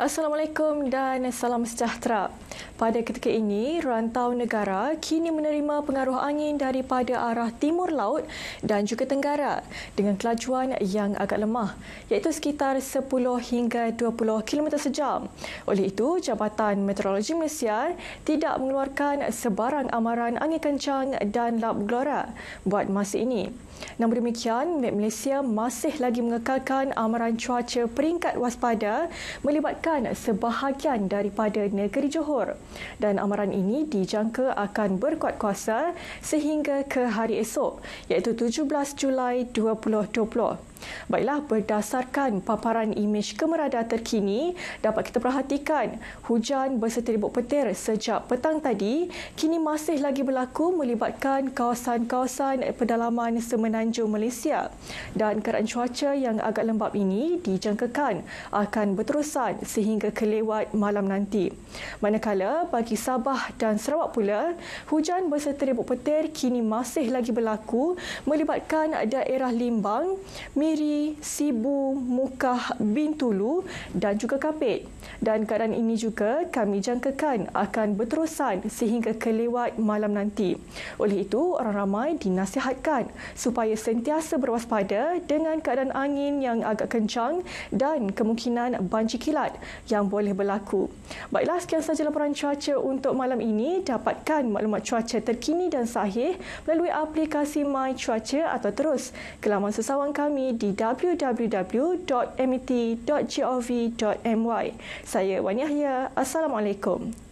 Assalamualaikum dan salam sejahtera. Pada ketika ini, rantau negara kini menerima pengaruh angin daripada arah timur laut dan juga tenggara dengan kelajuan yang agak lemah iaitu sekitar 10 hingga 20 km sejam. Oleh itu, Jabatan Meteorologi Malaysia tidak mengeluarkan sebarang amaran angin kencang dan lap gelora buat masa ini. Namun demikian, Malaysia masih lagi mengekalkan amaran cuaca peringkat waspada melibatkan mendapatkan sebahagian daripada negeri Johor dan amaran ini dijangka akan berkuat kuasa sehingga ke hari esok iaitu 17 Julai 2020. Baiklah, berdasarkan paparan imej kemerada terkini, dapat kita perhatikan hujan berserta ribut petir sejak petang tadi kini masih lagi berlaku melibatkan kawasan-kawasan pedalaman semenanjung Malaysia. Dan keadaan cuaca yang agak lembap ini dijangkakan akan berterusan sehingga kelewat malam nanti. Manakala bagi Sabah dan Sarawak pula, hujan berserta ribut petir kini masih lagi berlaku melibatkan daerah Limbang, Mi Kediri, Sibu, Mukah, Bintulu dan juga Kapit. Dan keadaan ini juga kami jangkakan akan berterusan sehingga kelewat malam nanti. Oleh itu, orang ramai dinasihatkan supaya sentiasa berwaspada dengan keadaan angin yang agak kencang dan kemungkinan banjir kilat yang boleh berlaku. Baiklah, sekian sahaja laporan cuaca untuk malam ini. Dapatkan maklumat cuaca terkini dan sahih melalui aplikasi My Cuaca atau terus ke laman sesawang kami di di www.mit.gov.my. E Saya Wani Yahya. Assalamualaikum.